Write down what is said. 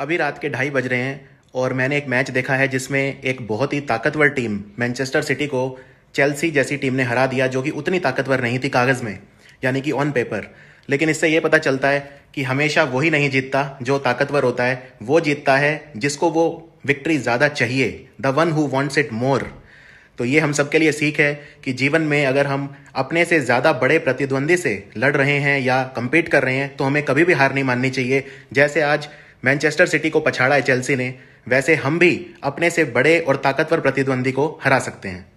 अभी रात के ढाई बज रहे हैं और मैंने एक मैच देखा है जिसमें एक बहुत ही ताकतवर टीम मैनचेस्टर सिटी को चेल्सी जैसी टीम ने हरा दिया जो कि उतनी ताकतवर नहीं थी कागज़ में यानी कि ऑन पेपर लेकिन इससे ये पता चलता है कि हमेशा वही नहीं जीतता जो ताकतवर होता है वो जीतता है जिसको वो विक्ट्री ज़्यादा चाहिए the one who wants it more तो ये हम सबके लिए सीख है कि जीवन में अगर हम अपने से ज़्यादा बड़े प्रतिद्वंदी से लड़ रहे हैं या कम्पीट कर रहे हैं तो हमें कभी भी हार नहीं माननी चाहिए जैसे आज मैनचेस्टर सिटी को पछाड़ा है चेल्सी ने वैसे हम भी अपने से बड़े और ताकतवर प्रतिद्वंदी को हरा सकते हैं